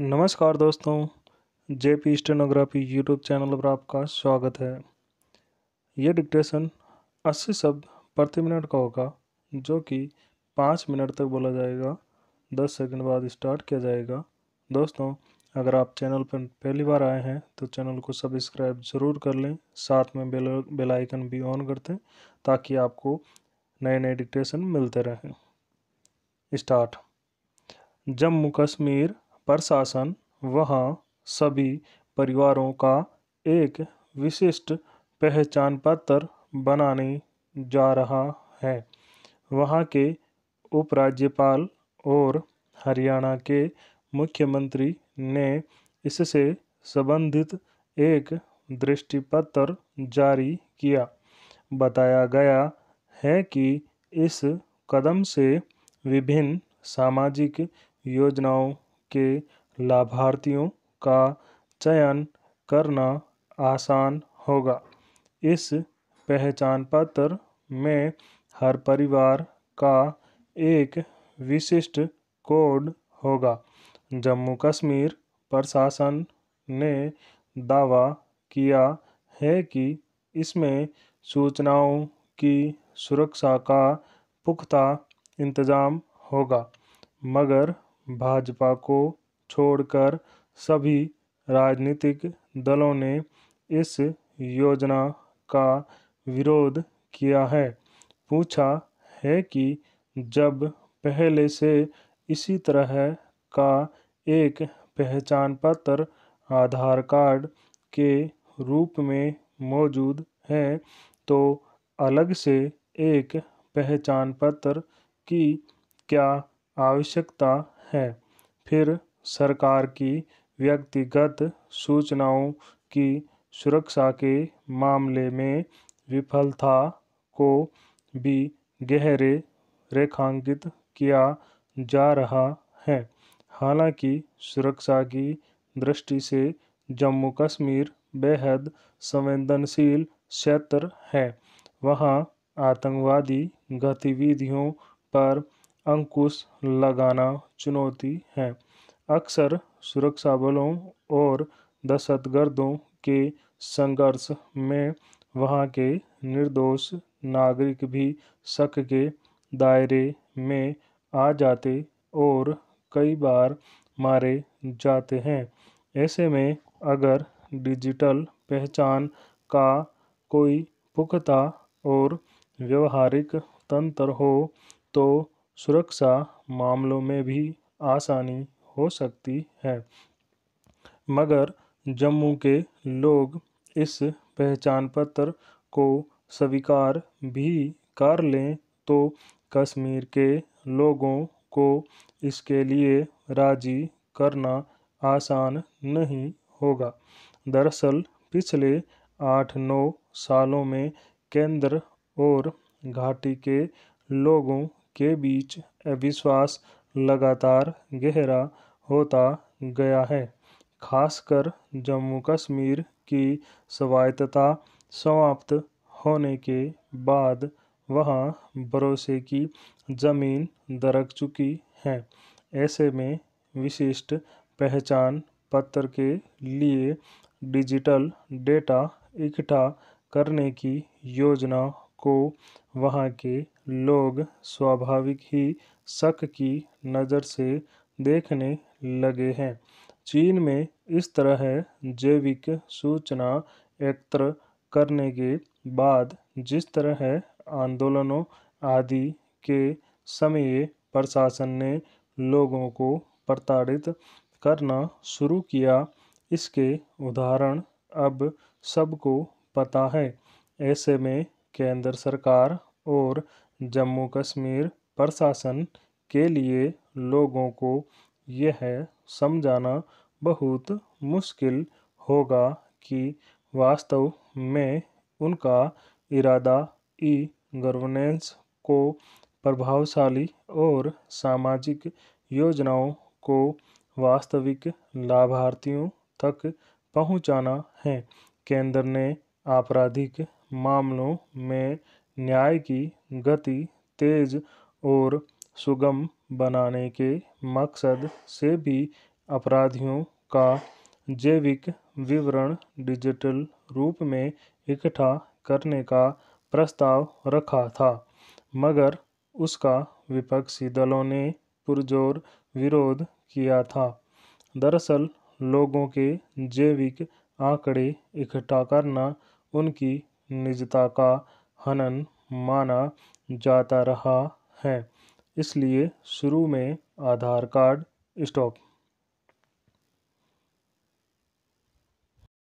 नमस्कार दोस्तों J P stenography YouTube channel पर आपका स्वागत है ये डिक्टेशन 80 शब्द प्रति मिनट का होगा जो कि पाँच मिनट तक बोला जाएगा दस सेकंड बाद स्टार्ट किया जाएगा दोस्तों अगर आप चैनल पर पहली बार आए हैं तो चैनल को सब्सक्राइब ज़रूर कर लें साथ में बेल बेल आइकन भी ऑन कर दें ताकि आपको नए नए डिक्टेशन मिलते रहें स्टार्ट जम्मू कश्मीर प्रशासन वहाँ सभी परिवारों का एक विशिष्ट पहचान पत्र बनाने जा रहा है वहाँ के उपराज्यपाल और हरियाणा के मुख्यमंत्री ने इससे संबंधित एक दृष्टि पत्र जारी किया बताया गया है कि इस कदम से विभिन्न सामाजिक योजनाओं के लाभार्थियों का चयन करना आसान होगा इस पहचान पत्र में हर परिवार का एक विशिष्ट कोड होगा जम्मू कश्मीर प्रशासन ने दावा किया है कि इसमें सूचनाओं की सुरक्षा का पुख्ता इंतज़ाम होगा मगर भाजपा को छोड़कर सभी राजनीतिक दलों ने इस योजना का विरोध किया है पूछा है कि जब पहले से इसी तरह का एक पहचान पत्र आधार कार्ड के रूप में मौजूद है तो अलग से एक पहचान पत्र की क्या आवश्यकता है फिर सरकार की व्यक्तिगत सूचनाओं की सुरक्षा के मामले में विफलता को भी गहरे रेखांकित किया जा रहा है हालांकि सुरक्षा की दृष्टि से जम्मू कश्मीर बेहद संवेदनशील क्षेत्र है वहाँ आतंकवादी गतिविधियों पर अंकुश लगाना चुनौती है अक्सर सुरक्षा बलों और दहशतगर्दों के संघर्ष में वहाँ के निर्दोष नागरिक भी शक के दायरे में आ जाते और कई बार मारे जाते हैं ऐसे में अगर डिजिटल पहचान का कोई पुख्ता और व्यवहारिक तंत्र हो तो सुरक्षा मामलों में भी आसानी हो सकती है मगर जम्मू के लोग इस पहचान पत्र को स्वीकार भी कर लें तो कश्मीर के लोगों को इसके लिए राजी करना आसान नहीं होगा दरअसल पिछले आठ नौ सालों में केंद्र और घाटी के लोगों के बीच अविश्वास लगातार गहरा होता गया है खासकर जम्मू कश्मीर की स्वायत्तता समाप्त होने के बाद वहाँ भरोसे की ज़मीन दरक चुकी है ऐसे में विशिष्ट पहचान पत्र के लिए डिजिटल डेटा इकट्ठा करने की योजना को वहाँ के लोग स्वाभाविक ही शक की नज़र से देखने लगे हैं चीन में इस तरह जैविक सूचना एकत्र करने के बाद जिस तरह आंदोलनों आदि के समय प्रशासन ने लोगों को प्रताड़ित करना शुरू किया इसके उदाहरण अब सबको पता है ऐसे में केंद्र सरकार और जम्मू कश्मीर प्रशासन के लिए लोगों को यह समझाना बहुत मुश्किल होगा कि वास्तव में उनका इरादा ई गवर्नेंस को प्रभावशाली और सामाजिक योजनाओं को वास्तविक लाभार्थियों तक पहुंचाना है केंद्र ने आपराधिक मामलों में न्याय की गति तेज और सुगम बनाने के मकसद से भी अपराधियों का जैविक विवरण डिजिटल रूप में इकट्ठा करने का प्रस्ताव रखा था मगर उसका विपक्षी दलों ने पुरजोर विरोध किया था दरअसल लोगों के जैविक आंकड़े इकट्ठा करना उनकी निजता का हनन माना जाता रहा है इसलिए शुरू में आधार कार्ड स्टॉप